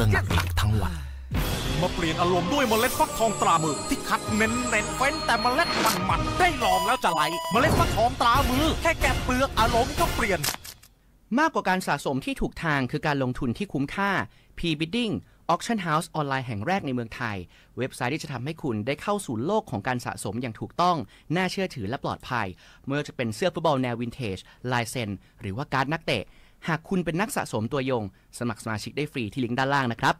ื่องหลักๆทั้งวันมาเปลี่ยนอารมณ์ด้วยเมล็ดฟักทองตรามือที่คัดเน้นเน้นเฟ้นแต่เมล็ดมันมันได้ลองแล้วจะไหลเมล็ดฟักทองตรามือแค่แกะเปลือกอารมณ์ก็เปลี่ยน มากกว่าการสะสมที่ถูกทางคือการลงทุนที่คุ้มค่า P-bidding Auction House ออนไลน์แห่งแรกในเมืองไทยเว็บไซต์ที่จะทำให้คุณได้เข้าสู่โลกของการสะสมอย่างถูกต้อง น่าเชื่อถือและปลอดภัยเมื่อจะเป็นเสื้อฟุตบอลแนววินเทจลายเซ็นหรือว่าการ์ดนักเตะหากคุณเป็นนักสะสมตัวยง สมัครสมาชิกได้ฟรีที่ลิงก์ด้านล่างนะครับ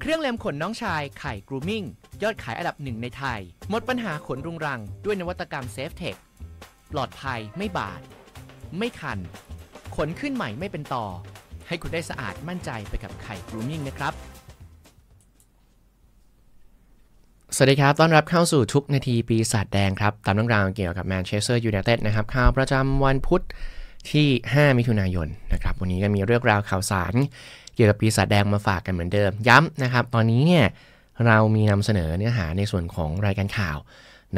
เครื่องเล็มขนน้องชายไข่กรูมิ่งยอดขายอันดับหนึ่งในไทย หมดปัญหาขนรุงรังด้วยนวัตกรรมเซฟเทคปลอดภัยไม่บาด ไม่คัน ขนขึ้นใหม่ไม่เป็นต่อ ให้คุณได้สะอาดมั่นใจไปกับไข่กรูมิ่งนะครับ สวัสดีครับ ต้อนรับเข้าสู่ทุกนาทีปีศาจแดงครับตามเรื่องราวเกี่ยวกับแมนเชสเตอร์ยูไนเต็ดนะครับข่าวประจำวันพุธที่ 5 มิถุนายนนะครับ วันนี้ก็มีเรื่องราวข่าวสาร เกี่ยวกับปีศาจแดงมาฝากกันเหมือนเดิม ย้ำนะครับ ตอนนี้เนี่ยเรามีนำเสนอเนื้อหาในส่วนของรายการข่าว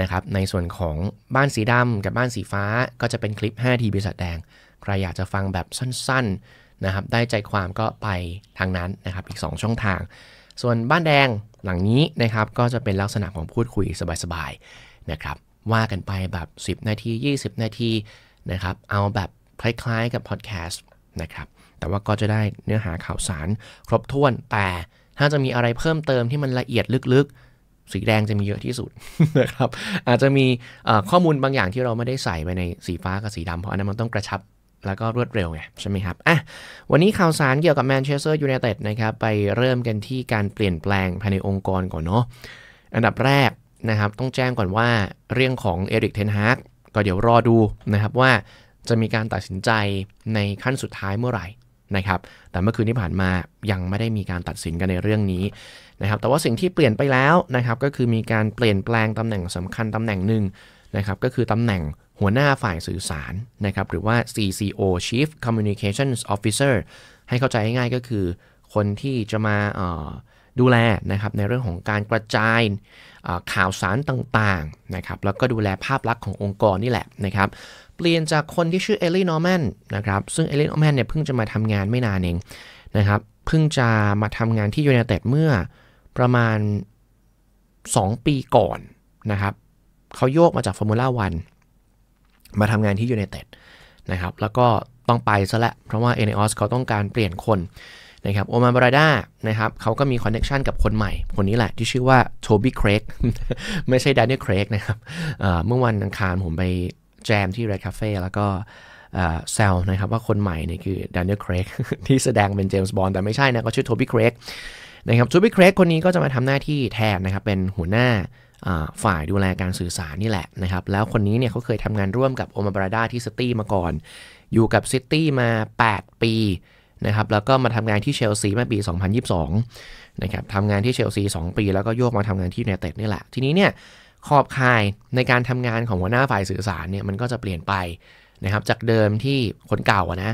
นะครับ ในส่วนของบ้านสีดำกับบ้านสีฟ้าก็จะเป็นคลิป5ที ปีศาจแดง ใคร อยากจะฟังแบบสั้นๆนะครับ ได้ใจความก็ไปทางนั้นนะครับ อีก 2 ช่องทาง ส่วนบ้านแดงหลังนี้นะครับก็จะเป็นลักษณะของพูดคุยสบายๆนะครับ ว่ากันไปแบบ 10 นาที 20 นาทีนะครับ เอาแบบคล้าย ๆ กับพอดแคสต์นะครับ แต่ว่าก็จะได้เนื้อหาข่าวสารครบถ้วน แต่ถ้าจะมีอะไรเพิ่มเติมที่มันละเอียดลึกๆ สีแดงจะมีเยอะที่สุดนะครับ อาจจะมีข้อมูลบางอย่างที่เราไม่ได้ใส่ไปในสีฟ้ากับสีดำ เพราะอันนั้นมันต้องกระชับ แล้วก็รวดเร็วไง ใช่ไหมครับอ่ะวันนี้ข่าวสารเกี่ยวกับแมนเชสเตอร์ยูไนเต็ดนะครับ ไปเริ่มกันที่การเปลี่ยนแปลงภายในองค์กรก่อนเนาะ อันดับแรกนะครับ ต้องแจ้งก่อนว่าเรื่องของเอริกเทนฮากก็เดี๋ยวรอดูนะครับว่าจะมีการตัดสินใจในขั้นสุดท้ายเมื่อไหร่นะครับ แต่เมื่อคืนที่ผ่านมายังไม่ได้มีการตัดสินกันในเรื่องนี้นะครับ แต่ว่าสิ่งที่เปลี่ยนไปแล้วนะครับ ก็คือมีการเปลี่ยนแปลงตำแหน่งสำคัญตำแหน่งหนึ่งนะครับก็คือตำแหน่งหัวหน้าฝ่ายสื่อสารนะครับ หรือว่า CCO Chief Communications Officer ให้เข้าใจง่ายก็คือ คนที่จะมาดูแลนะครับในเรื่องของการกระจายข่าวสารต่างๆนะครับแล้วก็ดูแลภาพลักษณ์ขององค์กรนี่แหละนะครับเปลี่ยนจากคนที่ชื่อเอลลี่นอร์แมนนะครับ ซึ่งเอลลี่นอร์แมนเนี่ยเพิ่งจะมาทำงานไม่นานเองนะครับเพิ่งจะมาทำงานที่ยูเนเต็ดเมื่อประมาณ 2 ปีก่อนนะครับเขาโยกมาจากฟอร์มูล่าวันมาทำงานที่ยูเนเต็ดนะครับ แล้วก็ต้องไปซะละเพราะว่าเอเนออสเขาต้องการเปลี่ยนคนนะครับโอมาบราดานะครับเขาก็มีคอนเน็ชันกับคนใหม่ คนนี้แหละที่ชื่อว่าโทบี้เครกไม่ใช่แดเนี่ลเครกนะครับเมื่อวันอังคารผมไปแจมที่ไรคาเฟ่แล้วก็แซวนะครับว่าคนใหม่เนี่ยคือดานิเอลเครกที่แสดงเป็นเจมส์บอลแต่ไม่ใช่นะก็ชื่อโทบี้ครกนะครับโทบี้ครกคนนี้ก็จะมาทำหน้าที่แทนนะครับเป็นหัวหน้าฝ่ายดูแลการสื่อสารนี่แหละนะครับแล้วคนนี้เนี่ยเขาเคยทำงานร่วมกับโอมาบราดาที่ซิตี้มาก่อน อยู่กับซิตี้มา 8 ปีนะครับแล้วก็มาทำงานที่เชลซีเมื่อปี 2022นะครับทำงานที่เชลซี 2 ปีแล้วก็โยกมาทำงานที่เูไนเต็ดนี่แหละ ทีนี้เนี่ยขอบข่ายในการทำงานของหัวหน้าฝ่ายสื่อสารเนี่ยมันก็จะเปลี่ยนไปนะครับ จากเดิมที่คนเก่านะ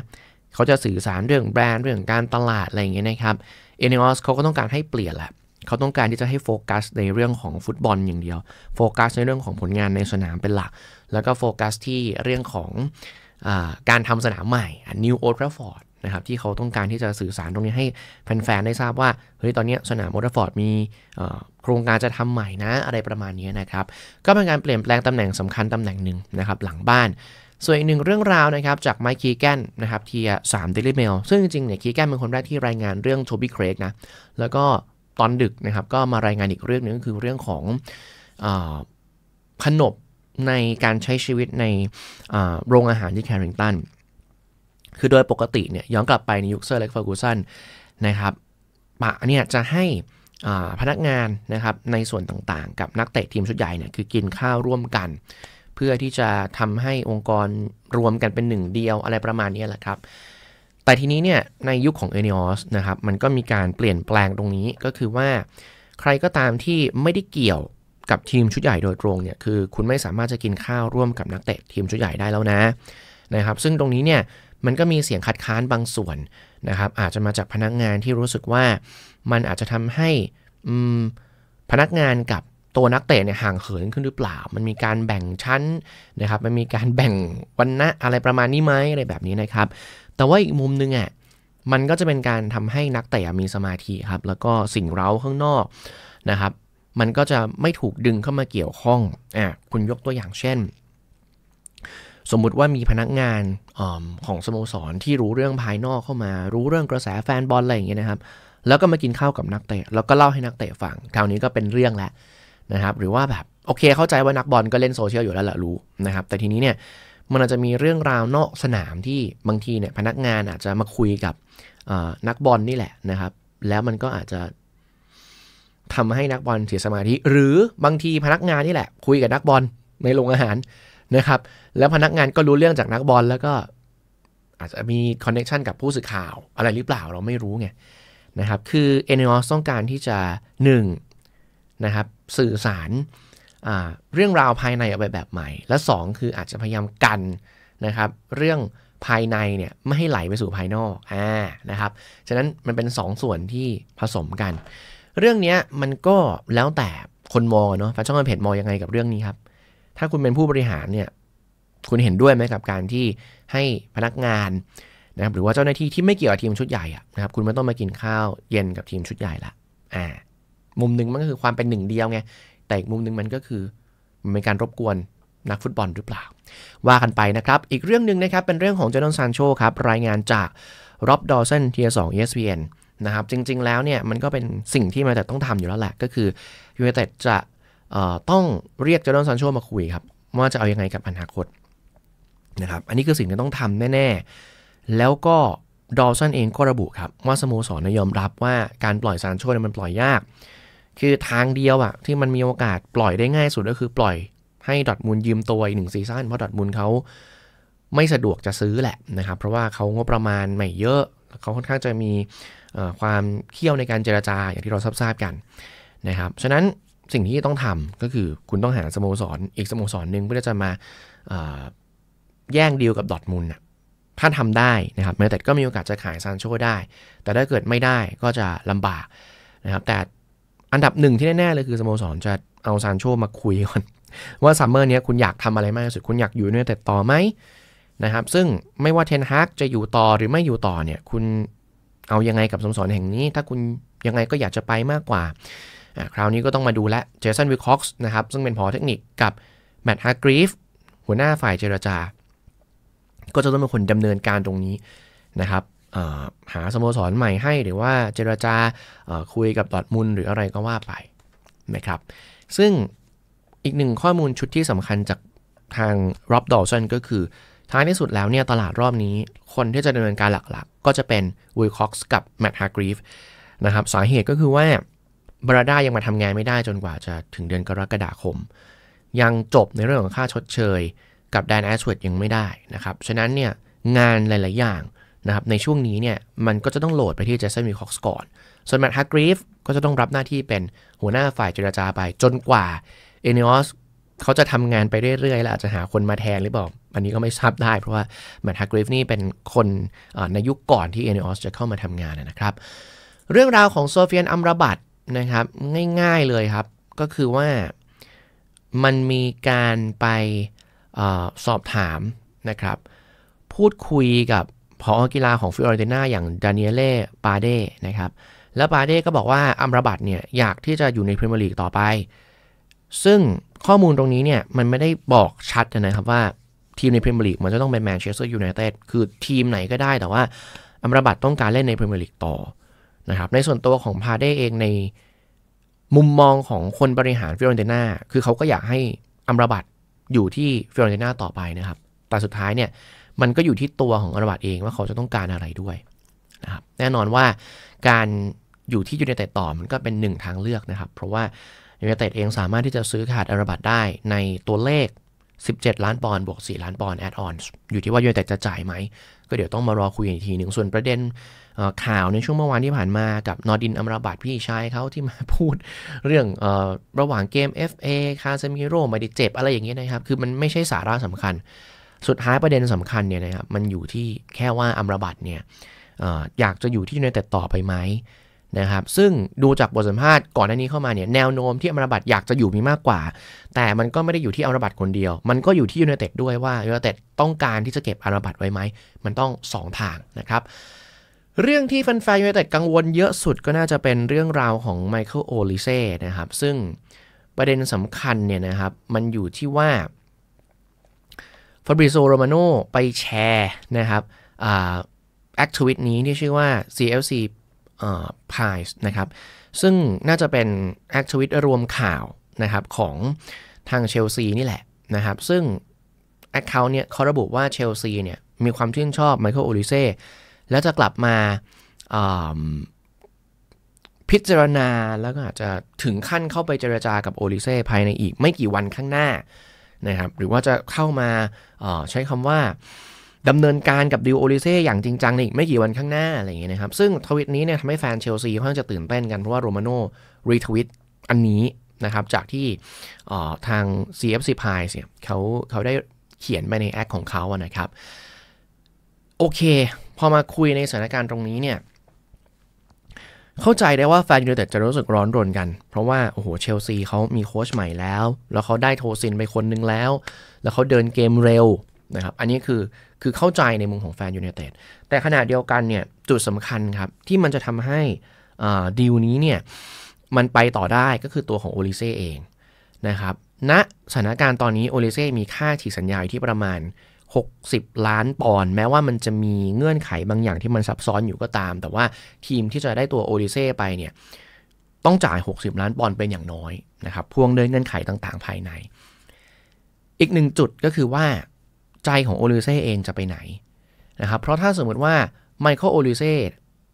เขาจะสื่อสารเรื่องแบรนด์เรื่องการตลาดอะไรอย่างเงี้ยนะครับเอเนอสเขาก็ต้องการให้เปลี่ยนแหละเขาต้องการที่จะให้โฟกัสในเรื่องของฟุตบอลอย่างเดียวโฟกัสในเรื่องของผลงานในสนามเป็นหลัก แล้วก็โฟกัสที่เรื่องของอการทำสนามใหม่ New Old Trafford นะครับ ที่เขาต้องการที่จะสื่อสารตรงนี้ให้แฟนๆได้ทราบว่าเฮ้ยตอนนี้สนามโอทรฟอร์ดมีโครงการจะทำใหม่นะอะไรประมาณนี้นะครับ ก็เป็นการเปลี่ยนแปลงตำแหน่งสำคัญตำแหน่งหนึ่งนะครับ หลังบ้าน ส่วนอีกหนึ่งเรื่องราวนะครับจากไมค์คีแกนนะครับที่สามเดลิเมลซึ่งจริงๆเนี่ยคีแกนเป็นคนแรกที่รายงานเรื่องโทบี้เครกนะแล้วก็ตอนดึกนะครับก็มารายงานอีกเรื่องหนึ่งก็คือเรื่องของขนบในการใช้ชีวิตในโรงอาหารที่แคริงตันคือโดยปกติเนี่ยย้อนกลับไปในยุคเซอร์เล็กเฟอร์กูสันนะครับปะเนี่ยจะให้พนักงานนะครับในส่วนต่างๆ กับนักเตะทีมชุดใหญ่เนี่ยคือกินข้าวร่วมกัน เพื่อที่จะทำให้องค์กรรวมกันเป็นหนึ่งเดียวอะไรประมาณนี้แหละครับแต่ทีนี้เนี่ยในยุคขของอเนอสนะครับ มันก็มีการเปลี่ยนแปลงตรงนี้ก็คือว่า ใครก็ตามที่ไม่ได้เกี่ยวกับทีมชุดใหญ่โดยตรงเนี่ยคือ คุณไม่สามารถจะกินข้าวร่วมกับนักเตะทีมชุดใหญ่ได้แล้วนะ นะครับ ซึ่งตรงนี้เนี่ยมันก็มีเสียงคัดค้านบางส่วนนะครับ อาจจะมาจากพนักงานที่รู้สึกว่า มันอาจจะทำให้พนักงานกับตัวนักเตะเนี่ยห่างเหินขึ้นหรือเปล่า มันมีการแบ่งชั้นนะครับ มันมีการแบ่งวันณะอะไรประมาณนี้ไหมอะไรแบบนี้นะครับ แต่ว่าอีกมุมนึงอะ่ะ มันก็จะเป็นการทำให้นักเตะมีสมาธิครับ แล้วก็สิ่งเร้าข้างนอกนะครับ มันก็จะไม่ถูกดึงเข้ามาเกี่ยวข้อง อ่ะ คุณยกตัวอย่างเช่นสมมุติว่ามีพนักงานอของสโมสรที่รู้เรื่องภายนอกเข้ามา รู้เรื่องกระแสแฟนบอลอะไรอย่างเงี้ยนะครับ แล้วก็มากินข้าวกับนักเตะแล้วก็เล่าให้นักเตะฟังคราวนี้ก็เป็นเรื่องแล้วนะครับ หรือว่าแบบโอเค เข้าใจว่านักบอลก็เล่นโซเชียลอยู่แล้วแหละรู้นะครับแต่ทีนี้เนี่ย มันอาจจะมีเรื่องราวนอกสนามที่บางทีเนี่ย พนักงานอาจจะมาคุยกับนักบอลนี่แหละนะครับ แล้วมันก็อาจจะ ทำให้นักบอลเสียสมาธิ หรือบางทีพนักงานนี่แหละคุยกับนักบอลในโรงอาหารนะครับแล้วพนักงานก็รู้เรื่องจากนักบอล แล้วก็อาจจะมีคอนเน็ชันกับผู้สื่อข่าว อะไรหรือเปล่าเราไม่รู้ไงนะครับคือเอเนอสต้องการที่จะ1นะครับสื่อสารเรื่องราวภายในออกไปแบบใหม่ และ 2 คืออาจจะพยายามกันนะครับเรื่องภายในเนี่ยไม่ให้ไหลไปสู่ภายนอกอ่านะครับฉะนั้นมันเป็น2สส่วนที่ผสมกัน เรื่องนี้มันก็แล้วแต่คนมองเนาะแฟชั่อนเพจมองยังไงกับเรื่องนี้ครับถ้าคุณเป็นผู้บริหารเนี่ยคุณเห็นด้วยไหมกับการที่ให้พนักงานนะครับหรือว่าเจ้าหน้าที่ที่ไม่เกี่ยวกับทีมชุดใหญ่นะครับคุณไม่ต้องมากินข้าวเย็นกับทีมชุดใหญ่ละอ่ามุมหนึ่งมันก็คือความเป็นหนึ่งเดียวไง แต่อีกมุมหนึ่งมันก็คือมันเป็นการรบกวนนักฟุตบอลหรือเปล่า ว่ากันไปนะครับ อีกเรื่องหนึ่งนะครับเป็นเรื่องของเจนนซานโชครับรายงานจากร็อบดอสันทียสองเอสพีเอ็นนะครับจริง ๆแล้วเนี่ยมันก็เป็นสิ่งที่มาแต่ต้องทำอยู่แล้วแหละ ก็คือยูเนเต็ดจะต้องเรียกเจ้าดอนซานโชมาคุยครับ ว่าจะเอาอยัางไงกับอนาคตนะครับอันนี้คือสิ่งที่ต้องทำแน่ ๆ แล้วก็ดอลซันเองก็ระบุครับ ว่าสโมสรนยอมรับว่าการปล่อยซานโชเนี่ยมันปล่อยยาก คือทางเดียวอะที่มันมีโอกาสปล่อยได้ง่ายสุดก็คือปล่อยให้ดอทมูลยืมตัวอีกหนึ่งซีซั่นเพราะดอทมูลเขาไม่สะดวกจะซื้อแหละนะครับเพราะว่าเขางบประมาณไม่เยอะเขาค่อนข้างจะมีความเขี้ยวในการเจราจาอย่างที่เราทราบกันนะครับฉะนั้นสิ่งที่ต้องทำก็คือคุณต้องหาสโมสรออีกสโมสรหนึ่งเพื่อจะมาแย่งดีลกับดอทมุลถ้าทำได้นะครับแม้แต่ก็มีโอกาสจะขายซานโชได้ แต่ถ้าเกิดไม่ได้ก็จะลำบากนะครับ แต่อันดับหนึ่งที่แน่ๆเลยคือสโมสรจะเอาซานโชมาคุยก่อน ว่าซัมเมอร์นี้คุณอยากทำอะไรมากที่สุดคุณอยากอยู่ในแต่ต่อไหมนะครับซึ่งไม่ว่าเทนฮากจะอยู่ต่อหรือไม่อยู่ต่อเนี่ยคุณเอายังไงกับสโมสรแห่งนี้ ถ้าคุณยังไงก็อยากจะไปมากกว่าคราวนี้ก็ต้องมาดูแลเจสันวิคอกส์นะครับซึ่งเป็นผอ เทคนิคกับแมตต์ฮาร์กรีฟหัวหน้าฝ่ายเจรจา ก็จะต้องเป็นคนดำเนินการตรงนี้นะครับหาสโมสรใหม่ให้หรือว่าเจรจาคุยกับดอดมุลหรืออะไรก็ว่าไปนะครับซึ่งอีกหนึ่งข้อมูลชุดที่สำคัญจากทางร็อบดอลสันก็คือท้ายที่สุดแล้วเนี่ยตลาดรอบนี้คนที่จะดำเนินการหลักๆ ก็จะเป็นวิคอกส์กับแมตต์ฮาร์กรีฟนะครับสาเหตุก็คือว่าบราด้ายังมาทำงานไม่ได้จนกว่าจะถึงเดือนกรกฎาคม ยังจบในเรื่องของค่าชดเชยกับแดนแอสเวดยังไม่ได้นะครับ ฉะนั้นเนี่ยงานหลาย ๆ อย่างนะครับในช่วงนี้เนี่ยมันก็จะต้องโหลดไปที่เจสันมีคอกส์ก่อนส่วนแมตต์ฮักรีฟก็จะต้องรับหน้าที่เป็นหัวหน้าฝ่ายเจรจาไปจนกว่าเอเนอสเขาจะทำงานไปเรื่อย ๆ แล้วอาจจะหาคนมาแทนหรือเปล่าอันนี้ก็ไม่ทราบได้ เพราะว่าแมตต์ฮักรีฟนี่เป็นคนในยุคก่อนที่เอเนอสจะเข้ามาทำงานนะครับ เรื่องราวของโซเฟียนอัมรบัตนะครับง่ายๆเลยครับก็คือว่ามันมีการไปอสอบถามนะครับ พูดคุยกับพอกีฬาของฟิโอเรตินาอย่างดานิเอเล่ปาเด้นะครับแล้วปาเด้ก็บอกว่าอัมราบัตเนี่ยอยากที่จะอยู่ในพรีเมียร์ลีกต่อไป ซึ่งข้อมูลตรงนี้เนี่ยมันไม่ได้บอกชัดนะครับว่าทีมในพรีเมียร์ลีกมันจะต้องเป็นแมนเชสเตอร์ยูไนเต็ดคือทีมไหนก็ได้แต่ว่าอัมราบัตต้องการเล่นในพรีเมียร์ลีกต่อนะครับในส่วนตัวของพาเด้เองในมุมมองของคนบริหารฟิโรนเตนาคือเขาก็อยากให้อัมราบัตอยู่ที่ฟิโรนเตนาต่อไปนะครับแต่สุดท้ายเนี่ยมันก็อยู่ที่ตัวของอัมราบัตเองว่าเขาจะต้องการอะไรด้วยนะครับแน่นอนว่าการอยู่ที่ยูเนเต็ดต่อมันก็เป็นหนึ่งทางเลือกนะครับเพราะว่ายูเนเต็ดเองสามารถที่จะซื้อขาดอัมราบัตได้ในตัวเลข 17 ล้านปอนด์บวก 4 ล้านปอนด์แอดออนอยู่ที่ว่ายูเนเต็ดจะจ่ายไหมก็เดี๋ยวต้องมารอคุยอีกทีหนึ่งส่วนประเด็นข่าวในช่วงเมื่อวานที่ผ่านมากับนอดินอัมราบัตพี่ชายเขาที่มาพูด เรื่องอระหว่างเกม FA คาเซมิโร่ไม่ได้เจ็บอะไรอย่างเงี้ยนะครับ คือมันไม่ใช่สาระสำคัญ สุดท้ายประเด็นสำคัญเนี่ยนะครับ มันอยู่ที่แค่ว่าอัมราบัตเนี่ยออยากจะอยู่ที่ยูไนเต็ดต่อไปไหมนะครับซึ่งดูจากบทสัมภาษณ์ก่อนหน้านี้เข้ามาเนี่ย แนวโน้มที่อัมราบัตอยากจะอยู่มีมากกว่า แต่มันก็ไม่ได้อยู่ที่อัมราบัตคนเดียว มันก็อยู่ที่ยูไนเต็ดด้วยว่ายูไนเต็ดต้องการที่จะเก็บอัมราบัตไว้ไหมมันต้อง 2 ทางนะครับเรื่องที่แฟนๆยูไนเต็ดกังวลเยอะสุดก็น่าจะเป็นเรื่องราวของไมเคิลโอลิเซ่นะครับซึ่งประเด็นสำคัญเนี่ยนะครับมันอยู่ที่ว่าฟาบริโซโรมาโนไปแชร์นะครับแอคทวิตนี้ที่ชื่อว่า CFC p i e s นะครับซึ่งน่าจะเป็นแอคทวิตรวมข่าวนะครับของทางเชลซีนี่แหละนะครับ ซึ่งแอคเคาท์เนี่ยเขาระบุว่าเชลซีเนี่ยมีความชื่นชอบไมเคิลโอลิเซ่แล้วจะกลับมาพิจารณาแล้วก็อาจจะถึงขั้นเข้าไปเจรจากับโอลิเซ่ภายในอีก ไม่กี่วันข้างหน้านะครับหรือว่าจะเข้ามาใช้คำว่าดำเนินการกับดิวโอลิเซ่อย่างจริงจังในอีก ไม่กี่วันข้างหน้าอะไรอย่างเงี้ยนะครับซึ่งทวิตนี้เนี่ยทำให้แฟนเชลซีค่อนข้างจะตื่นเต้นกัน เพราะว่าโรมาโน่รีทวิตอันนี้นะครับจากที่ทาง CFC p i e เนี่ยเขาเขาได้เขียนไปในแอคของเขาอะนะครับโอเคพอมาคุยในสถานการณ์ตรงนี้เนี่ย เข้าใจได้ว่าแฟนยูไนเต็ดจะรู้สึกร้อนรนกัน เพราะว่าโอ้โหเชลซีเขามีโค้ชใหม่แล้ว แล้วเขาได้โทซินไปคนนึงแล้ว แล้วเขาเดินเกมเร็วนะครับ อันนี้คือคือเข้าใจในมุมของแฟนยูไนเต็ด แต่ขณะเดียวกันเนี่ยจุดสำคัญครับที่มันจะทำให้ดีลนี้เนี่ยมันไปต่อได้ก็คือตัวของโอลิเซ่เอง นะครับณนะสถานการณ์ตอนนี้โอลิเซ่มีค่าฉีกสัญญาอยู่ที่ประมาณ60 ล้านปอนด์แม้ว่ามันจะมีเงื่อนไขบางอย่างที่มันซับซ้อนอยู่ก็ตาม แต่ว่าทีมที่จะได้ตัวโอดิเซ่ไปเนี่ยต้องจ่าย 60 ล้านปอนด์เป็นอย่างน้อยนะครับพ่วงด้วยเงื่อนไขต่างๆภายใน อีกหนึ่งจุดก็คือว่า ใจของโอลิเซ่เองจะไปไหนนะครับเพราะถ้าสมมติว่าไมเคิลโอลิเซ่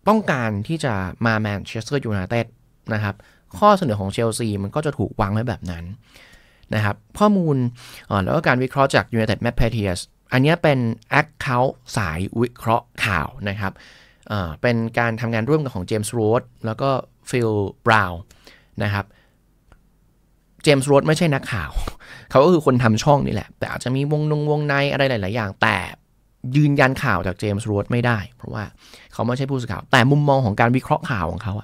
ต้องการที่จะมาแมนเชสเตอร์ยูไนเต็ดนะครับข้อเสนอของเชลซีมันก็จะถูกวางไว้แบบนั้นนะครับข้อมูลแล้วก็การวิเคราะห์จาก United Map p a t i a s อันนี้เป็น Account สายวิเคราะห์ข่าวนะครับ เป็นการทำงานร่วมกันของเจมส์โรสแล้วก็ฟิลบราวน์นะครับ เจมส์โรสไม่ใช่นักข่าว เขาก็คือคนทำช่องนี่แหละ แต่อาจจะมีวงนงวงในอะไรหลาย ๆ อย่าง แต่ยืนยันข่าวจากเจมส์โรสไม่ได้ เพราะว่าเขาไม่ใช่ผู้สื่อข่าว แต่มุมมองของการวิเคราะห์ข่าวของเขา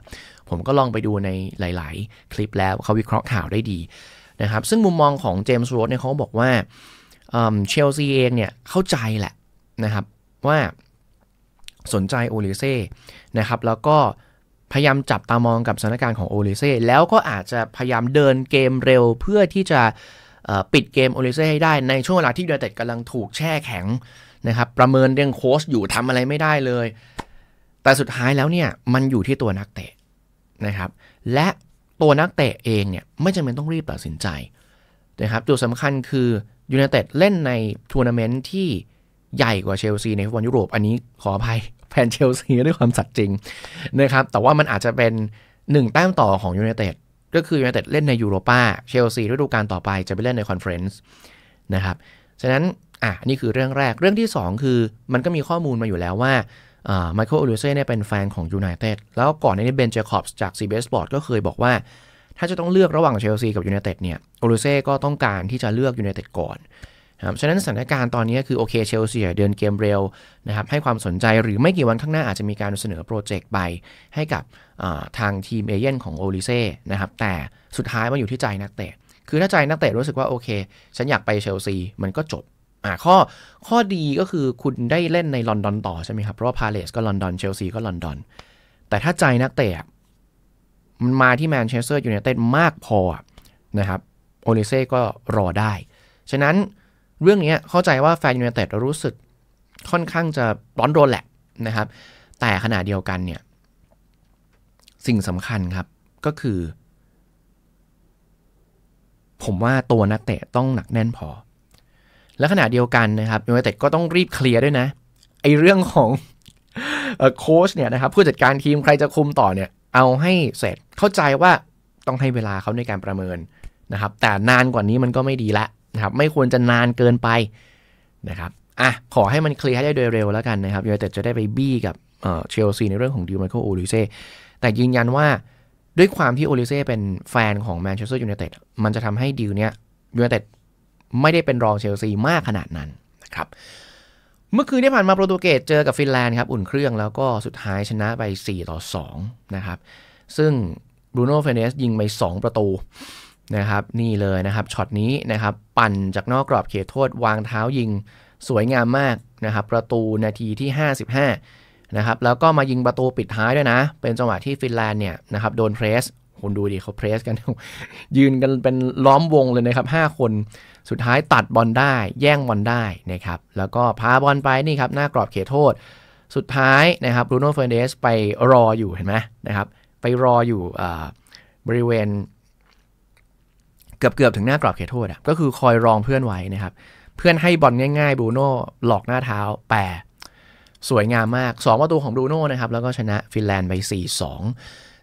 ผมก็ลองไปดูในหลาย ๆ คลิปแล้วเขาวิเคราะห์ข่าวได้ดีนะครับ ซึ่งมุมมองของเจมส์โรสเนี่ยเขาบอกว่าเชลซีเองเนี่ย เข้าใจแหละนะครับว่าสนใจโอลิเซ่นะครับแล้วก็พยายามจับตามองกับสถานการณ์ของโอลิเซ่แล้วก็อาจจะพยายามเดินเกมเร็วเพื่อที่จะปิดเกมโอลิเซ่ให้ได้ในช่วงเวลาที่ยูไนเต็ดกำลังถูกแช่แข็งนะครับ ประเมินเรื่องโค้ชอยู่ทำอะไรไม่ได้เลย แต่สุดท้ายแล้วเนี่ย มันอยู่ที่ตัวนักเตะ นะครับ และตัวนักเตะเองเนี่ยไม่จำเป็นต้องรีบตัดสินใจนะครับจุดสำคัญคือยูไนเต็ดเล่นในทัวร์นาเมนต์ที่ใหญ่กว่าเชลซีในฟุตบอลยุโรป อันนี้ขออภัยแฟนเชลซีด้วยความสัตย์จริงนะครับแต่ว่ามันอาจจะเป็นหนึ่งแต้มต่อของยูไนเต็ดก็คือยูไนเต็ดเล่นในยูโรปาเชลซีฤดูกาลต่อไปจะไปเล่นในคอนเฟรนซ์นะครับ ฉะนั้นอ่ะนี่คือเรื่องแรกเรื่องที่ 2 คือมันก็มีข้อมูลมาอยู่แล้วว่าไมเคิลโอลิเซ่เนี่ยเป็นแฟนของยูไนเต็ดแล้วก่อนในนี้เบนเจคอบส์จากซี s s เ o สบอร์ดก็เคยบอกว่าถ้าจะต้องเลือกระหว่างเชลซีกับยูไนเต็ดเนี่ยโอลูเซ่ก็ต้องการที่จะเลือกยูไนเต็ดก่อนครับฉะนั้นสถานการณ์ตอนนี้คือโอเคเชลซีเดินเกมเร็วนะครับให้ความสนใจหรือไม่กี่วันข้างหน้าอาจจะมีการเสนอโปรเจกต์ไปให้กับทางทีมเอเย่นของโอลิเซ่นะครับแต่สุดท้ายมันอยู่ที่ใจนักเตะ คือถ้าใจนักเตะรู้สึกว่าโอเค ฉันอยากไปเชลซีมันก็จบอ่าข้อข้อดีก็คือคุณได้เล่นในลอนดอนต่อใช่ไหมครับเพราะว่าพาเลสก็ลอนดอนเชลซีก็ลอนดอนแต่ถ้าใจนักเตะมันมาที่แมนเชสเตอร์ยูไนเต็ดมากพอนะครับ โอลิเซ่ก็รอได้ ฉะนั้นเรื่องนี้เข้าใจว่าแฟนยูไนเต็ดรู้สึกค่อนข้างจะร้อนรนแหละนะครับ แต่ขณะเดียวกันเนี่ยสิ่งสำคัญครับก็คือ ผมว่าตัวนักเตะต้องหนักแน่นพอ และขณะเดียวกันนะครับยูไนเต็ดก็ต้องรีบเคลียร์ด้วยนะไอเรื่องของโค้ชเนี่ยนะครับผู้จัดการทีม ใครจะคุมต่อเนี่ยเอาให้เสร็จเข้าใจว่าต้องให้เวลาเขาในการประเมินนะครับ แต่นานกว่านี้มันก็ไม่ดีละนะครับ ไม่ควรจะนานเกินไปนะครับอ่ะ ขอให้มันเคลียร์ให้ได้โดยเร็วแล้วกันนะครับยูไนเต็ดจะได้ไปบี้กับเชลซีในเรื่องของดิวมมเคิลโอลิเซ่ แต่ยืนยันว่าด้วยความที่โอลิเซ่เป็นแฟนของแมนเชสเตอร์ยูไนเต็ด มันจะทำให้ดิวเนี้ยยูไนเต็ดไม่ได้เป็นรองเชลซีมากขนาดนั้นนะครับเมื่อคืนที่ผ่านมาโปรตุเกสเจอกับฟินแลนด์ครับอุ่นเครื่องแล้วก็สุดท้ายชนะไป4ต่อ 2 นะครับ ซึ่งบรูโน่เฟเนสยิงไป2ประตูนะครับนี่เลยนะครับช็อตนี้นะครับปั่นจากนอกกรอบเขตโทษ วางเท้ายิงสวยงามมากนะครับประตูนาทีที่ 55 นะครับ แล้วก็มายิงประตูปิดท้ายด้วยนะ เป็นจังหวะที่ฟินแลนด์เนี่ยนะครับโดนเพรสคุณดูดิเขาเพรสกัน ยืนกันเป็นล้อมวงเลยนะครับ5คนสุดท้ายตัดบอลได้แย่งบอลได้นะครับแล้วก็พาบอลไปนี่ครับหน้ากรอบเขตโทษสุดท้ายนะครับบรูโน่เฟอร์เดสไปรออยู่เห็นไหมนะครับไปรออยู่บริเวณ เกือบเกือบถึงหน้ากรอบเขตโทษอ่ะก็คือคอยรองเพื่อนไว้นะครับเพื่อนให้บอลง่ายๆบูโน่หลอกหน้าเท้าแปรสวยงามมาก2ประตูของบูโน่นะครับแล้วก็ชนะฟินแลนด์ไป4-2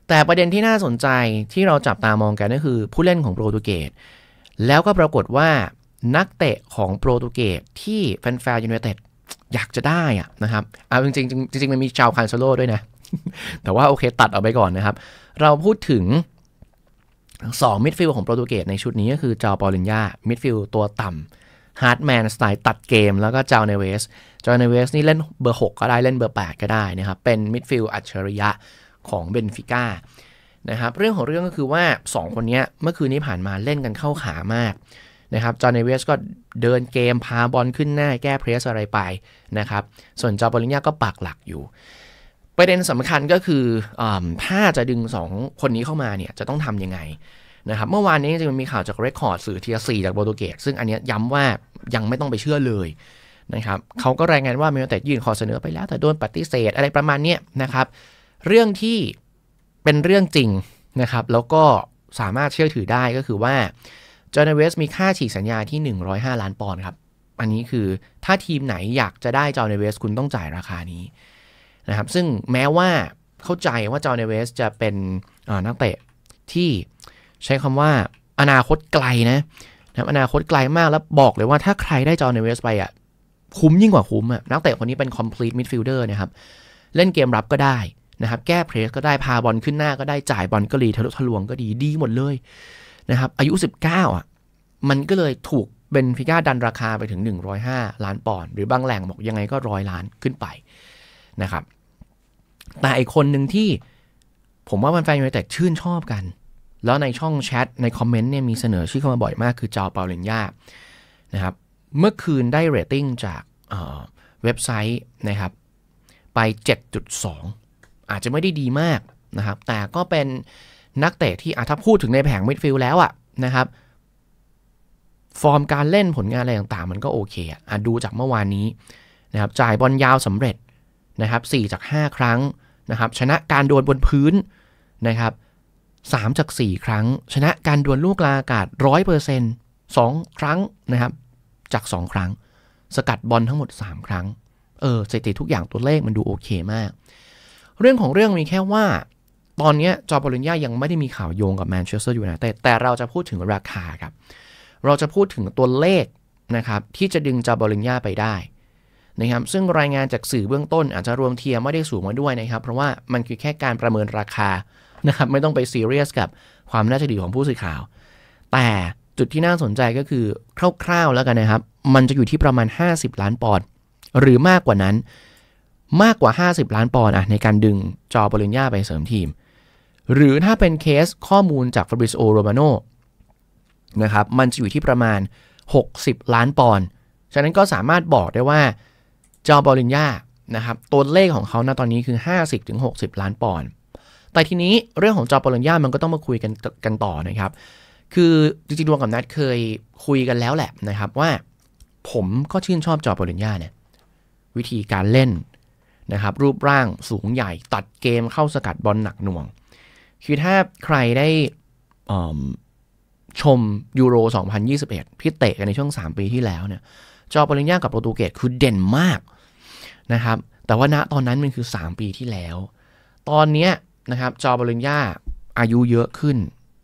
แต่ประเด็นที่น่าสนใจที่เราจับตามองกันก็คือผู้เล่นของโปรตุเกสแล้วก็ปรากฏว่านักเตะของโปรตุเกสที่แฟนๆยูไนเต็ดอยากจะได้อะนะครับเอาจริงๆจริงๆมันมีชาวคานโซโลด้วยนะ แต่ว่าโอเคตัดออกไปก่อนนะครับ เราพูดถึงสองมิดฟิลของโปรตุเกสในชุดนี้ก็คือเจ้าปอลินยามิดฟิลตัวต่ำฮาร์ดแมนสไตล์ตัดเกม แล้วก็เจ้าเนเวสเจ้าเนเวสนี่เล่นเบอร์6ก็ได้เล่นเบอร์ 8 ก็ได้นะครับเป็นมิดฟิลอัจฉริยะของเบนฟิก้านะครับเรื่องของเรื่องก็คือว่า 2 คนนี้เมื่อคืนนี้ผ่านมาเล่นกันเข้าขามาก นะครับจอห์นเนเวสก็เดินเกมพาบอลขึ้นหน้า แก้เพรสอะไรไปนะครับ ส่วนจอบอลิญญาก็ปักหลักอยู่ ประเด็นสำคัญก็คืออถ้าจะดึง 2 คนนี้เข้ามาเนี่ยจะต้องทำยังไงนะครับ เมื่อวานนี้จะมีข่าวจากเรคคอร์ดสื่อเทียสี่จากโปรตุเกสซึ่งอันนี้ย้ำว่ายังไม่ต้องไปเชื่อเลยนะครับเขาก็รายงานว่าเมลเต่ยื่นขอเสนอไปแล้วแต่โดนปฏิเสธอะไรประมาณนี้นะครับเรื่องที่เป็นเรื่องจริงนะครับ แล้วก็สามารถเชื่อถือได้ก็คือว่าจอห์นเวสมีค่าฉีกสัญญาที่ 105 ล้านปอนด์ครับ อันนี้คือถ้าทีมไหนอยากจะได้จอห์นเวสคุณต้องจ่ายราคานี้นะครับ ซึ่งแม้ว่าเข้าใจว่าจอห์นเวสจะเป็นนักเตะ ที่ใช้คำว่าอนาคตไกลนะนะ อนาคตไกลมากแล้วบอกเลยว่าถ้าใครได้จอห์นเวสไปอ่ะคุ้มยิ่งกว่าคุ้มอ่ะ นักเตะคนนี้เป็นคอมพลีทมิดฟิลเดอร์นะครับ เล่นเกมรับก็ได้นะครับ แก้เพรสก็ได้พาบอลขึ้นหน้าก็ได้จ่ายบอลก็ดีทะลุทะลวงก็ดี ดีหมดเลยนะครับ อายุ 19อ่ะ มันก็เลยถูกเบนฟิก้าดันราคาไปถึง 105 ล้านปอนด์ หรือบางแหล่งบอกยังไงก็ร้อยล้านขึ้นไปนะครับแต่อีกคนหนึ่งที่ผมว่ามันแฟนยูไนเต็ดชื่นชอบกัน แล้วในช่องแชท ในคอมเมนต์เนี่ยมีเสนอชื่อเข้ามาบ่อยมากคือจาเปาเลนยานะครับ เมื่อคืนได้เรตติ้งจากเว็บไซต์นะครับไป 7.2อาจจะไม่ได้ดีมากนะครับ แต่ก็เป็นนักเตะที่อาถ้าพูดถึงในแผงมิดฟิลด์แล้วอะนะครับ ฟอร์มการเล่นผลงานอะไรต่างๆ มันก็โอเคอ่ะดูจากเมื่อวานนี้นะครับ จ่ายบอลยาวสำเร็จนะครับ4จาก5 ครั้งนะครับ ชนะการดวลบนพื้นนะครับ 3 จาก 4 ครั้ง ชนะการดวลลูกลาอากาศ 100% 2 ครั้งนะครับ จาก 2 ครั้ง สกัดบอลทั้งหมด 3 ครั้ง เออสถิติทุกอย่างตัวเลขมันดูโอเค มากเรื่องของเรื่องมีแค่ว่าตอนนี้จอร์ปอลินยายังไม่ได้มีข่าวโยงกับแมนเชสเตอร์อยู่นเตแต่เราจะพูดถึงราคาครับ เราจะพูดถึงตัวเลขนะครับ ที่จะดึงจอร์อลินยาไปได้ นะครับ ซึ่งรายงานจากสื่อเบื้องต้นอาจจะรวมเทียมไม่ได้สูงมาด้วยนะครับ เพราะว่ามันคือแค่การประเมินราคานะครับไม่ต้องไปซีเรียสกับความน่าจะดีของผู้สื่อข่าว แต่จุดที่น่าสนใจก็คือ คร่าวๆแล้วกันนะครับ มันจะอยู่ที่ประมาณ 50 ล้านปอนด์หรือมากกว่านั้นมากกว่า 50 ล้านปอนด์อ่ะในการดึงจอบลิญญาไปเสริมทีม หรือถ้าเป็นเคสข้อมูลจากฟาบริโอโรมาโนนะครับมันจะอยู่ที่ประมาณ 60 ล้านปอนด์ฉะนั้นก็สามารถบอกได้ว่า จอบอลินญานะครับตัวเลขของเขาณตอนนี้คือ 5 0หกล้านปอนด์แต่ทีนี้เรื่องของจอบอลินญามันก็ต้องมาคุยกันกันต่อนะครับ คือจริงๆดวงกับนัดเคยคุยกันแล้วแหละนะครับว่าผมก็ชื่นชอบจอบอลินญาเนี่ยวิธีการเล่นนะครับรูปร่างสูงใหญ่ตัดเกมเข้าสกัดบอลหนักหน่วง คือถ้าใครได้ชมยูโร 2021ที่เตะกันในช่วง 3 ปีที่แล้วเนี่ยจอปริญญากับโปรตุเกสคือเด่นมากนะครับแต่ว่าณตอนนั้นมันคือ 3 ปีที่แล้ว ตอนนี้นะครับจอปริญญาอายุเยอะขึ้น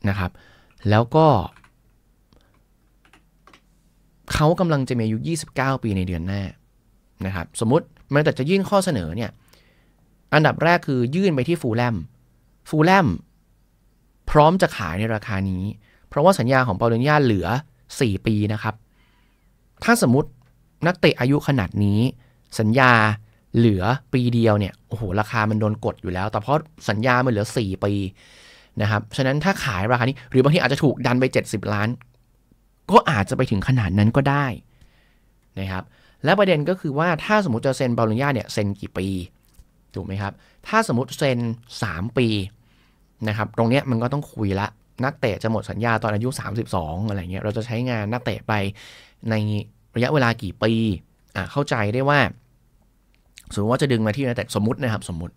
นะครับ แล้วก็ เขากำลังจะมีอายุ 29 ปีในเดือนหน้านะครับสมมติมมนต่จะยื่นข้อเสนอเนี่ย อันดับแรกคือยื่นไปที่ฟูลแลมฟูลแลมพร้อมจะขายในราคานี้ เพราะว่าสัญญาของปาลินยาเหลือ 4 ปีนะครับ ถ้าสมมตินักเตะอายุขนาดนี้ สัญญาเหลือปีเดียวเนี่ย โอ้โห ราคามันโดนกดอยู่แล้ว แต่เพราะสัญญามันเหลือ 4 ปีนะครับ ฉะนั้นถ้าขายราคานี้ หรือบางทีอาจจะถูกดันไป 70 ล้าน ก็อาจจะไปถึงขนาดนั้นก็ได้นะครับและประเด็นก็คือว่าถ้าสมมติจะเซ็นบาลุญาาเนี่ยเซ็นกี่ปีถูกไหมครับถ้าสมมติเซ็น3 ปีนะครับตรงเนี้ยมันก็ต้องคุยละนักเตะจะหมดสัญญาตอนอายุ 32อะไรเงี้ยเราจะใช้งานนักเตะไปในระยะเวลากี่ปีอ่ะเข้าใจได้ว่าสมมติว่าจะดึงมาที่นักเตะสมมตินะครับสมมติ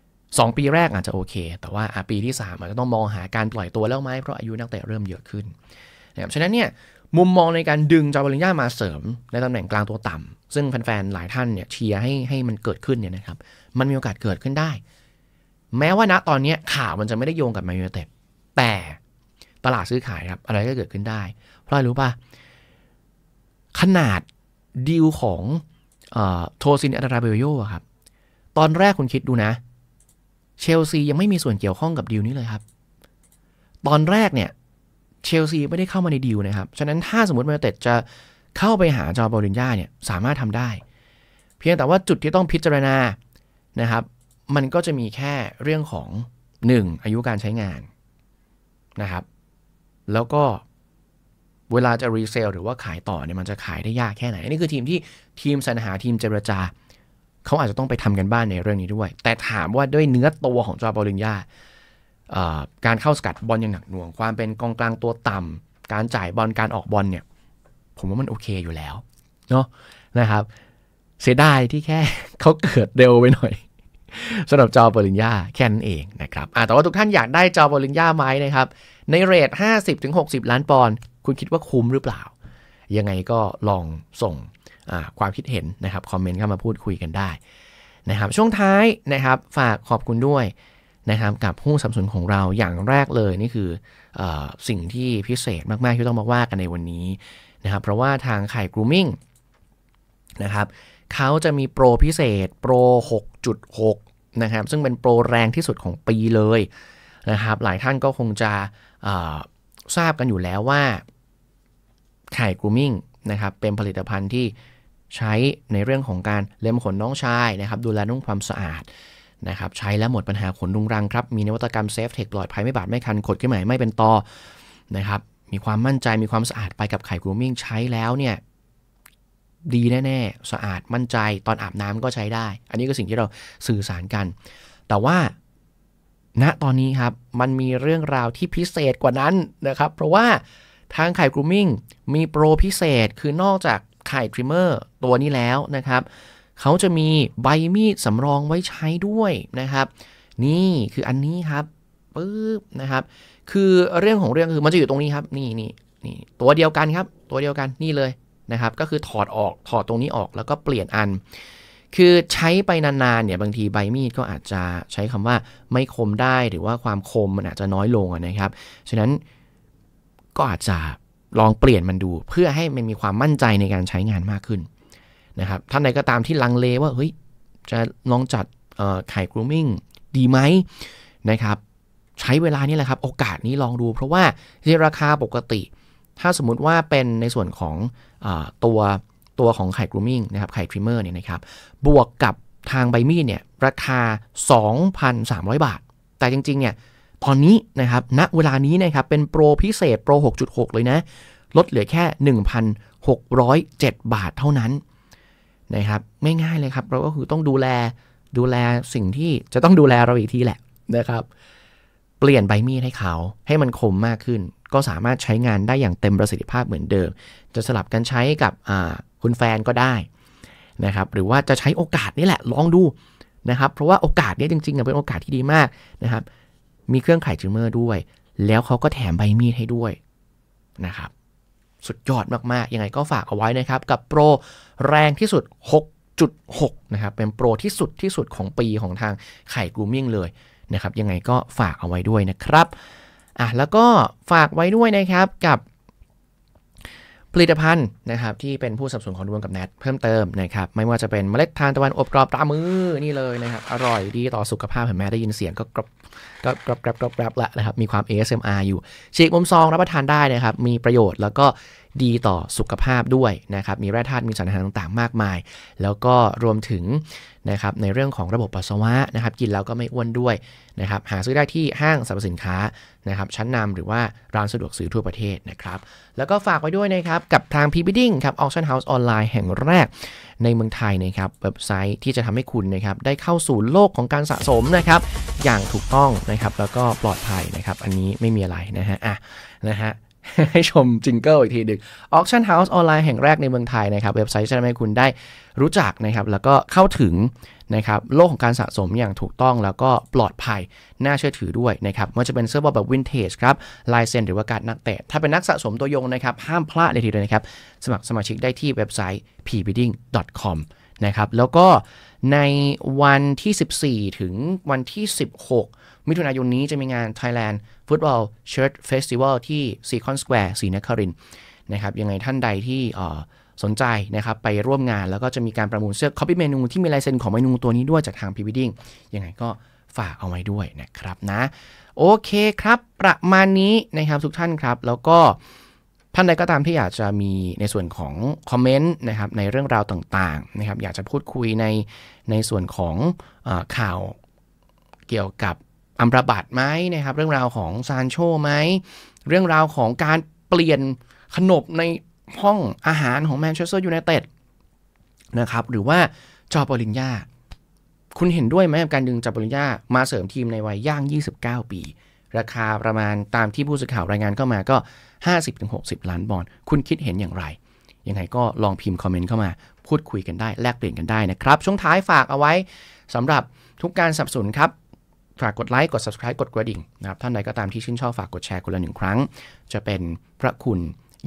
2 ปีแรกอาจจะโอเค แต่ว่าปีที่3อาจจะต้องมองหาการปล่อยตัวแล้วไหมเพราะอายุนักเตะเริ่มเยอะขึ้นนะครับฉะนั้นเนี่ยมุมมองในการดึงจาบาลินยามาเสริมในตำแหน่งกลางตัวต่ำซึ่งแฟน ๆ หลายท่านเนี่ยเชียร์ให้ให้มันเกิดขึ้นเนี่ยนะครับมันมีโอกาสเกิดขึ้นได้ แม้ว่าณตอนนี้ข่าวมันจะไม่ได้โยงกับแมนยูเต็ดแต่ ตลาดซื้อขายครับ อะไรก็เกิดขึ้นได้ เพราะรรู้ป่ะ ขนาดดีลของโทซินอัตราเบลโยครับ ตอนแรกคุณคิดดูนะเชลซียังไม่มีส่วนเกี่ยวข้องกับดีลนี้เลยครับ ตอนแรกเนี่ยเชลซีไม่ได้เข้ามาในดีลนะครับ ฉะนั้นถ้าสมมติมาเต็ดจะเข้าไปหาจอรบอลินญาเนี่ยสามารถทำได้ เพียงแต่ว่าจุดที่ต้องพิจารณานะครับ มันก็จะมีแค่เรื่องของ 1. อายุการใช้งานนะครับแล้วก็เวลาจะรีเซลหรือว่าขายต่อเนี่ยมันจะขายได้ยากแค่ไหน นี่คือทีมที่ทีมสรรหาทีมเจรจา เขาอาจจะต้องไปทำกันบ้านในเรื่องนี้ด้วย แต่ถามว่าด้วยเนื้อตัวของจอบอลินญาการเข้าสกัดบอลอย่างหนักหน่วงความเป็นกองกลางตัวต่ำ การจ่ายบอลการออกบอลเนี่ยผมว่ามันโอเคอยู่แล้วเนาะนะครับ เสียดายที่แค่เขาเกิดเร็วไปหน่อยสำหรับจอปริญญาแค่นั้นเองนะครับแต่ว่าทุกท่านอยากได้จอปริญญาไหมนะครับ ในเรท50-60 ล้านปอนด์คุณคิดว่าคุ้มหรือเปล่า ยังไงก็ลองส่งความคิดเห็นนะครับคอมเมนต์เข้ามาพูดคุยกันได้นะครับ ช่วงท้ายนะครับ ฝากขอบคุณด้วยนะครับกับผู้สัมสนของเราอย่างแรกเลยนี่คืออสิ่งที่พิเศษมาก ๆ ที่ต้องมาว่ากันในวันนี้นะครับเพราะว่าทางไข่กรูมิ่งนะครับเขาจะมีโปรพิเศษโปร6.6นะครับซึ่งเป็นโปรแรงที่สุดของปีเลยนะครับหลายท่านก็คงจะทราบกันอยู่แล้วว่าไข่กรูมิ่งนะครับเป็นผลิตภัณฑ์ที่ใช้ในเรื่องของการเล็มขนน้องชายนะครับดูแลนุ่งความสะอาดนะครับใช้แล้วหมดปัญหาขนรุงรังครับ มีนวัตกรรมเซฟเทคปลอดภัยไม่บาดไม่คัน ขดขึ้นมาไม่เป็นตอนะครับมีความมั่นใจมีความสะอาดไปกับไข่กรูมิ่งใช้แล้วเนี่ยดีแน่ๆ สะอาดมั่นใจตอนอาบน้ำก็ใช้ได้ อันนี้ก็สิ่งที่เราสื่อสารกัน แต่ว่าณนะตอนนี้ครับมันมีเรื่องราวที่พิเศษกว่านั้นนะครับ เพราะว่าทางไข่กรูมิ่งมีโปรพิเศษคือนอกจากไข่ทริมเมอร์ตัวนี้แล้วนะครับเขาจะมีใบมีดสำรองไว้ใช้ด้วยนะครับ นี่คืออันนี้ครับปึ๊บนะครับ คือเรื่องของเรื่องคือมันจะอยู่ตรงนี้ครับ นี่นี่นี่ ตัวเดียวกันครับ ตัวเดียวกันนี่เลยนะครับ ก็คือถอดออกถอดตรงนี้ออกแล้วก็เปลี่ยนอัน คือใช้ไปนานๆเนี่ยบางทีใบมีดก็อาจจะใช้คำว่าไม่คมได้หรือว่าความคมมันอาจจะน้อยลงนะครับฉะนั้นก็อาจจะลองเปลี่ยนมันดูเพื่อให้มันมีความมั่นใจในการใช้งานมากขึ้นนะครับท่านใดก็ตามที่ลังเลว่าเฮ้ยจะลองจัดไข่กรูมิ่งดีไหมนะครับใช้เวลานี่แหละครับ โอกาสนี้ลองดูเพราะว่าในราคาปกติ ถ้าสมมุติว่าเป็นในส่วนของอตัวตัวของไข่กรูมิ่งนะครับไข่ทริมเมอร์เนี่ยนะครับบวกกับทางใบมีดเนี่ยราคา 2,300 บาท แต่จริงๆเนี่ยตอนนี้ นะครับณเวลานี้นะครับเป็นโปรพิเศษโปร6.6 เลยนะลดเหลือแค่ 1,607 บาทเท่านั้นนะครับไม่ง่ายเลยครับ เราก็คือต้องดูแลดูแลสิ่งที่จะต้องดูแลเราอีกทีแหละนะครับ เปลี่ยนใบมีดให้เขาให้มันคมมากขึ้น ก็สามารถใช้งานได้อย่างเต็มประสิทธิภาพเหมือนเดิม จะสลับกันใช้กับคุณแฟนก็ได้ นะครับ หรือว่าจะใช้โอกาสนี่แหละ ลองดูนะครับ เพราะว่าโอกาสนี้จริงๆเป็นโอกาสที่ดีมากนะครับ มีเครื่องไขจิมเมอร์ด้วย แล้วเขาก็แถมใบมีดให้ด้วยนะครับสุดยอดมากๆ ยังไงก็ฝากเอาไว้นะครับ กับโปรแรงที่สุด 6.6 นะครับ เป็นโปรที่สุดที่สุดของปีของทางไข่กูมิ่งเลยนะครับ ยังไงก็ฝากเอาไว้ด้วยนะครับอ่ะแล้วก็ฝากไว้ด้วยนะครับกับผลิตภัณฑ์นะครับที่เป็นผู้สับสนของดวงกับแนทเพิ่มเติมนะครับ ไม่ว่าจะเป็นเมล็ดทานตะวันอบกรอบตลามือนี่เลยนะครับอร่อยดีต่อสุขภาพเห็นไหมได้ยินเสียงก็กรอบกรับกรับกรับกรับละนะครับ มีความ ASMR อยู่ฉีกมุมซองรับประทานได้นะครับ มีประโยชน์แล้วก็ดีต่อสุขภาพด้วยนะครับมีแร่ธาตุมีสารอาหารต่างๆ มากมาย แล้วก็รวมถึงนะครับในเรื่องของระบบปัสสาวะนะครับ กินแล้วก็ไม่อ้วนด้วยนะครับหาซื้อได้ที่ห้างสรรพสินค้านะครับ ชั้นนำหรือว่าร้านสะดวกซื้อทั่วประเทศนะครับ แล้วก็ฝากไว้ด้วยนะครับกับทางพีบิดดิ้งครับออคชั่นเฮาส์ออนไลน์แห่งแรกในเมืองไทยนะครับเว็บไซต์ที่จะทำให้คุณนะครับได้เข้าสู่โลกของการสะสมนะครับ อย่างถูกต้องนะครับแล้วก็ปลอดภัยนะครับ อันนี้ไม่มีอะไรนะฮะอ่ะนะฮะ ให้ชมจิงเกิลอีกทีหนึ่ง Auction House ออนไลน์แห่งแรกในเมืองไทยนะครับ เว็บไซต์จะทำให้คุณได้รู้จักนะครับ แล้วก็เข้าถึงนะครับ โลกของการสะสมอย่างถูกต้อง แล้วก็ปลอดภัย น่าเชื่อถือด้วยนะครับ ไม่ว่าจะเป็นเสื้อบอลแบบวินเทจครับ ลายเซ็น หรือว่าการนักเตะ ถ้าเป็นนักสะสมตัวยงนะครับ ห้ามพลาดเลยทีเดียวนะครับ สมัครสมาชิกได้ที่เว็บไซต์ pbidding.com นะครับ แล้วก็ในวันที่ 14 ถึงวันที่ 16มิถุนายนนี้จะมีงาน Thailand Football Shirt Festival ที่ซีคอนสแควร์สีนครินนะครับยังไงท่านใดที่สนใจนะครับไปร่วมงาน แล้วก็จะมีการประมูลเสื้อ copy เมนูที่มีลายเซ็นของเมนูตัวนี้ด้วยจากทางพีวิดดิ้งยังไงก็ฝากเอาไว้ด้วยนะครับนะโอเคครับประมาณนี้นะครับ ทุกท่านครับ แล้วก็ท่านใดก็ตามที่อยากจะมีในส่วนของคอมเมนต์นะครับในเรื่องราวต่างๆนะครับอยากจะพูดคุยในในส่วนของอข่าวเกี่ยวกับอัมระบัตไหมนะครับเรื่องราวของซานโชไหมเรื่องราวของการเปลี่ยนขนบในห้องอาหารของแมนเชสเตอร์ยูไนเต็ดนะครับ หรือว่าจอปอลินยาคุณเห็นด้วยไหมกับการดึงจอปอลินยามาเสริมทีมในวัยย่าง 29 ปี ราคาประมาณตามที่ผู้สื่อข่าวรายงานเข้ามาก็ 50-60 ล้านบอลคุณคิดเห็นอย่างไรยังไงก็ลองพิมพ์คอมเมนต์เข้ามาพูดคุยกันได้แลกเปลี่ยนกันได้นะครับช่วงท้ายฝากเอาไว้สำหรับทุกการสับสนครับฝากกดไลค์กด subscribe กดกระดิ่งนะครับท่านใดก็ตามที่ชื่นชอบฝากกดแชร์คนละหนึ่งครั้ง จะเป็นพระคุณ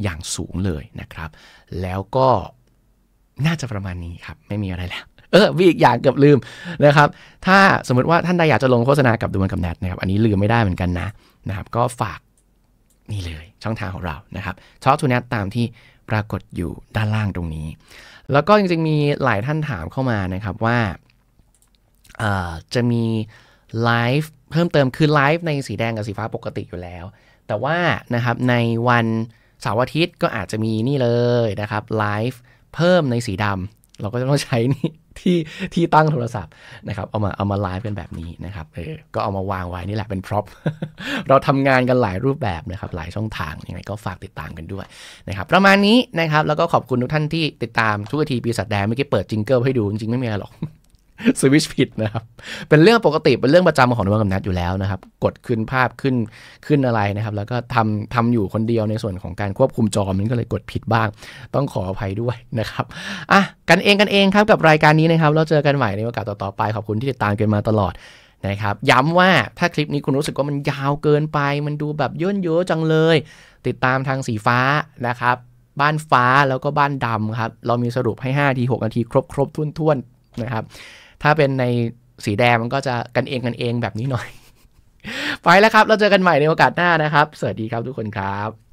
อย่างสูงเลยนะครับ แล้วก็น่าจะประมาณนี้ครับ ไม่มีอะไรแล้ว เออวีกอย่างเกือบลืมนะครับ ถ้าสมมติว่าท่านใดอยากจะลงโฆษณากับดูมันกับแนทนะครับอันนี้ลืมไม่ได้เหมือนกันนะนะครับ ก็ฝาก นี่เลยช่องทางของเรานะครับชอทูนตตามที่ปรากฏอยู่ด้านล่างตรงนี้ แล้วก็จริงๆมีหลายท่านถามเข้ามานะครับว่าจะมีไลฟ์เพิ่มเติมคือไลฟ์ในสีแดงกับสีฟ้าปกติอยู่แล้ว แต่ว่านะครับในวันเสาร์อาทิตย์ก็อาจจะมีนี่เลยนะครับไลฟ์เพิ่มในสีดำเราก็จะต้องใช้นี่ที่ที่ตั้งโทรศัพท์นะครับเอามาเอามาไลฟ์กันแบบนี้นะครับเออก็เอามาวางไว้นี่แหละเป็นพร็อพเราทำงานกันหลายรูปแบบนะครับหลายช่องทางยังไง ก็ฝากติดตามกันด้วยนะครับประมาณนี้นะครับแล้วก็ขอบคุณทุกท่านที่ติดตามทุกทีปีศาจแดงเมื่อกี้เปิดจิงเกิลให้ดูจริงๆไม่มีอะไรหรอกสวิชผิดนะครับ เป็นเรื่องปกติ เป็นเรื่องประจำของนวลกับนัดอยู่แล้วนะครับ กดขึ้นภาพขึ้นขึ้นอะไรนะครับ แล้วก็ทำทำอยู่คนเดียวในส่วนของการควบคุมจอมันก็เลยกดผิดบ้าง ต้องขออภัยด้วยนะครับ อ่ะ กันเองกันเองครับกับรายการนี้นะครับ เราเจอกันใหม่ในโอกาสต่อๆไป ขอบคุณที่ติดตามกันมาตลอดนะครับ ย้ำว่าถ้าคลิปนี้คุณรู้สึกว่ามันยาวเกินไป มันดูแบบย่นเยอะจังเลย ติดตามทางสีฟ้านะครับ บ้านฟ้าแล้วก็บ้านดำครับ เรามีสรุปให้5ที6นาที ครบครบทุ่นๆนะครับถ้าเป็นในสีแดงมันก็จะกันเองกันเองแบบนี้หน่อย ไปแล้วครับ เราเจอกันใหม่ในโอกาสหน้านะครับ สวัสดีครับทุกคนครับ